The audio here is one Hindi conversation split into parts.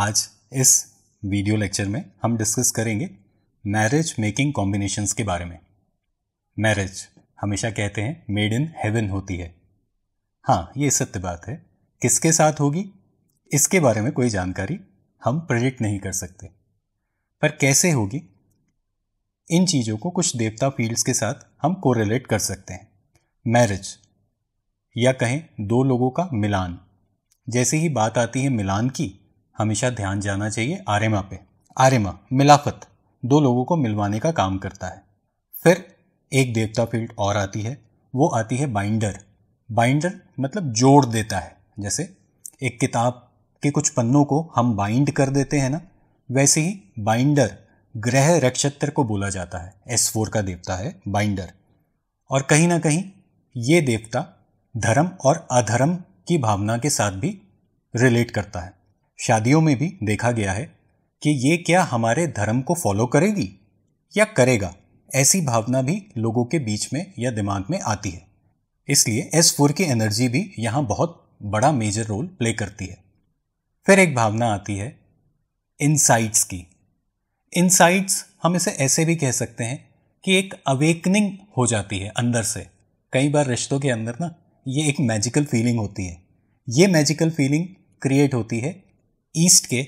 आज इस वीडियो लेक्चर में हम डिस्कस करेंगे मैरिज मेकिंग कॉम्बिनेशंस के बारे में मैरिज हमेशा कहते हैं मेड इन हेवन होती है हाँ ये सत्य बात है किसके साथ होगी इसके बारे में कोई जानकारी हम प्रेडिक्ट नहीं कर सकते पर कैसे होगी इन चीज़ों को कुछ देवता फील्ड्स के साथ हम कोरिलेट कर सकते हैं मैरिज या कहें दो लोगों का मिलान जैसे ही बात आती है मिलान की हमेशा ध्यान जाना चाहिए आर्यमा पे आर्यमा मिलाफत दो लोगों को मिलवाने का काम करता है फिर एक देवता फील्ड और आती है वो आती है बाइंडर बाइंडर मतलब जोड़ देता है जैसे एक किताब के कुछ पन्नों को हम बाइंड कर देते हैं ना वैसे ही बाइंडर ग्रह रक्षत्र को बोला जाता है एस फोर का देवता है बाइंडर और कहीं ना कहीं ये देवता धर्म और अधर्म की भावना के साथ भी रिलेट करता है शादियों में भी देखा गया है कि ये क्या हमारे धर्म को फॉलो करेगी या करेगा ऐसी भावना भी लोगों के बीच में या दिमाग में आती है इसलिए एस फोर की एनर्जी भी यहाँ बहुत बड़ा मेजर रोल प्ले करती है फिर एक भावना आती है इनसाइट्स की इनसाइट्स हम इसे ऐसे भी कह सकते हैं कि एक अवेकनिंग हो जाती है अंदर से कई बार रिश्तों के अंदर ना ये एक मैजिकल फीलिंग होती है ये मैजिकल फीलिंग क्रिएट होती है ईस्ट के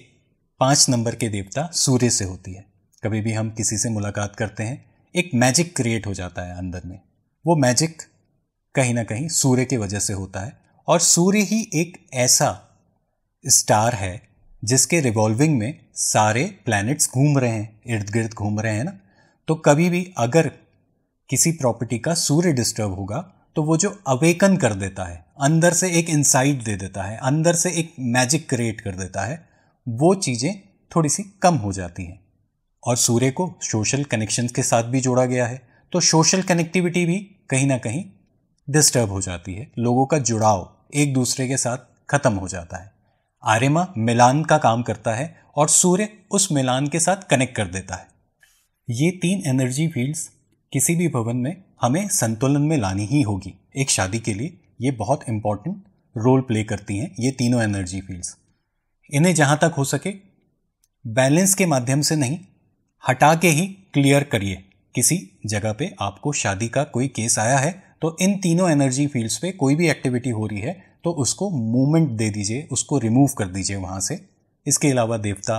पाँच नंबर के देवता सूर्य से होती है कभी भी हम किसी से मुलाकात करते हैं एक मैजिक क्रिएट हो जाता है अंदर में वो मैजिक कहीं ना कहीं सूर्य के वजह से होता है और सूर्य ही एक ऐसा स्टार है जिसके रिवॉल्विंग में सारे प्लैनेट्स घूम रहे हैं इर्द गिर्द घूम रहे हैं ना तो कभी भी अगर किसी प्रॉपर्टी का सूर्य डिस्टर्ब होगा तो वो जो अवेकन कर देता है अंदर से एक इंसाइट दे देता है अंदर से एक मैजिक क्रिएट कर देता है वो चीज़ें थोड़ी सी कम हो जाती हैं और सूर्य को सोशल कनेक्शन के साथ भी जोड़ा गया है तो सोशल कनेक्टिविटी भी कहीं ना कहीं डिस्टर्ब हो जाती है लोगों का जुड़ाव एक दूसरे के साथ खत्म हो जाता है आर्यमा मिलान का काम करता है और सूर्य उस मिलान के साथ कनेक्ट कर देता है ये तीन एनर्जी फील्ड्स किसी भी भवन में हमें संतुलन में लानी ही होगी एक शादी के लिए ये बहुत इंपॉर्टेंट रोल प्ले करती हैं ये तीनों एनर्जी फील्ड्स इन्हें जहाँ तक हो सके बैलेंस के माध्यम से नहीं हटा के ही क्लियर करिए किसी जगह पे आपको शादी का कोई केस आया है तो इन तीनों एनर्जी फील्ड्स पे कोई भी एक्टिविटी हो रही है तो उसको मूवमेंट दे दीजिए उसको रिमूव कर दीजिए वहाँ से इसके अलावा देवता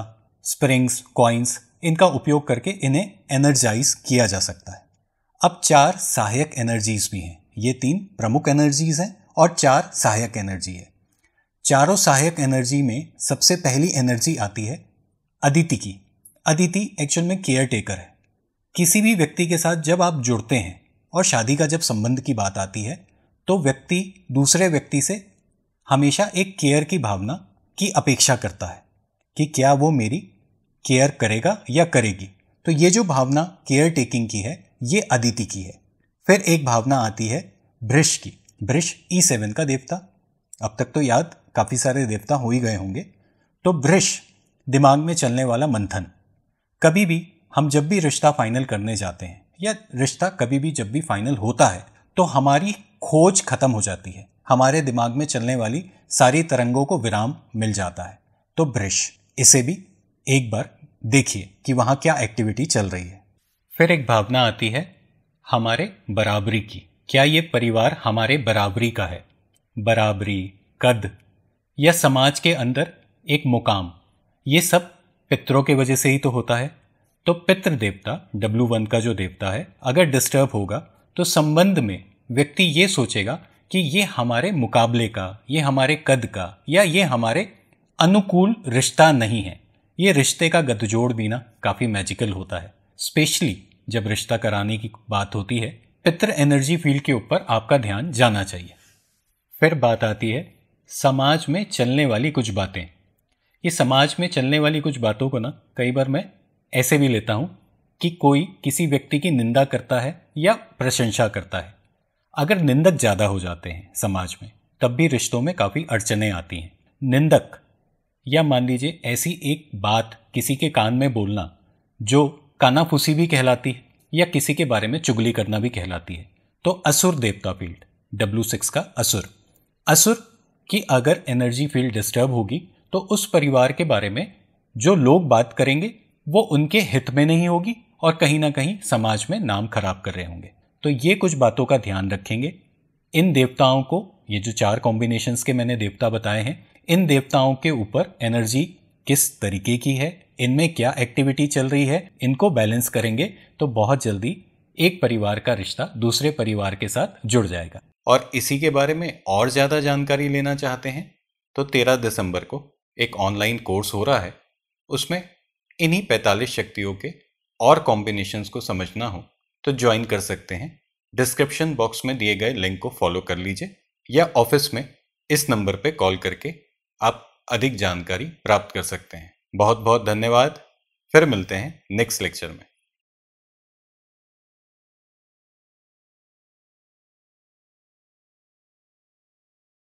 स्प्रिंग्स कॉइन्स इनका उपयोग करके इन्हें एनर्जाइज किया जा सकता है अब चार सहायक एनर्जीज भी हैं ये तीन प्रमुख एनर्जीज हैं और चार सहायक एनर्जी है चारों सहायक एनर्जी में सबसे पहली एनर्जी आती है अदिति की अदिति एक्चुअल में केयर टेकर है किसी भी व्यक्ति के साथ जब आप जुड़ते हैं और शादी का जब संबंध की बात आती है तो व्यक्ति दूसरे व्यक्ति से हमेशा एक केयर की भावना की अपेक्षा करता है कि क्या वो मेरी केयर करेगा या करेगी तो ये जो भावना केयर टेकिंग की है ये अदिति की है फिर एक भावना आती है ब्रिश की ब्रिश ई e सेवन का देवता अब तक तो याद काफ़ी सारे देवता हो ही गए होंगे तो ब्रिश दिमाग में चलने वाला मंथन कभी भी हम जब भी रिश्ता फाइनल करने जाते हैं या रिश्ता कभी भी जब भी फाइनल होता है तो हमारी खोज खत्म हो जाती है हमारे दिमाग में चलने वाली सारी तरंगों को विराम मिल जाता है तो ब्रिश इसे भी एक बार देखिए कि वहाँ क्या एक्टिविटी चल रही है फिर एक भावना आती है हमारे बराबरी की क्या ये परिवार हमारे बराबरी का है बराबरी कद या समाज के अंदर एक मुकाम ये सब पितरों के वजह से ही तो होता है तो पितृ देवता डब्लू वन का जो देवता है अगर डिस्टर्ब होगा तो संबंध में व्यक्ति ये सोचेगा कि ये हमारे मुकाबले का ये हमारे कद का या ये हमारे अनुकूल रिश्ता नहीं है ये रिश्ते का गतजोड़ बीना काफ़ी मैजिकल होता है स्पेशली जब रिश्ता कराने की बात होती है पित्र एनर्जी फील्ड के ऊपर आपका ध्यान जाना चाहिए फिर बात आती है समाज में चलने वाली कुछ बातें ये समाज में चलने वाली कुछ बातों को ना कई बार मैं ऐसे भी लेता हूँ कि कोई किसी व्यक्ति की निंदा करता है या प्रशंसा करता है अगर निंदक ज़्यादा हो जाते हैं समाज में तब भी रिश्तों में काफ़ी अड़चने आती हैं निंदक या मान लीजिए ऐसी एक बात किसी के कान में बोलना जो कानाफूसी भी कहलाती है या किसी के बारे में चुगली करना भी कहलाती है तो असुर देवता फील्ड डब्ल्यू सिक्स का असुर असुर की अगर एनर्जी फील्ड डिस्टर्ब होगी तो उस परिवार के बारे में जो लोग बात करेंगे वो उनके हित में नहीं होगी और कहीं ना कहीं समाज में नाम खराब कर रहे होंगे तो ये कुछ बातों का ध्यान रखेंगे इन देवताओं को ये जो चार कॉम्बिनेशंस के मैंने देवता बताए हैं इन देवताओं के ऊपर एनर्जी किस तरीके की है इनमें क्या एक्टिविटी चल रही है इनको बैलेंस करेंगे तो बहुत जल्दी एक परिवार का रिश्ता दूसरे परिवार के साथ जुड़ जाएगा और इसी के बारे में और ज़्यादा जानकारी लेना चाहते हैं तो तेरह दिसंबर को एक ऑनलाइन कोर्स हो रहा है उसमें इन्हीं पैंतालीस शक्तियों के और कॉम्बिनेशंस को समझना हो तो ज्वाइन कर सकते हैं डिस्क्रिप्शन बॉक्स में दिए गए लिंक को फॉलो कर लीजिए या ऑफिस में इस नंबर पे कॉल करके आप अधिक जानकारी प्राप्त कर सकते हैं बहुत बहुत धन्यवाद फिर मिलते हैं नेक्स्ट लेक्चर में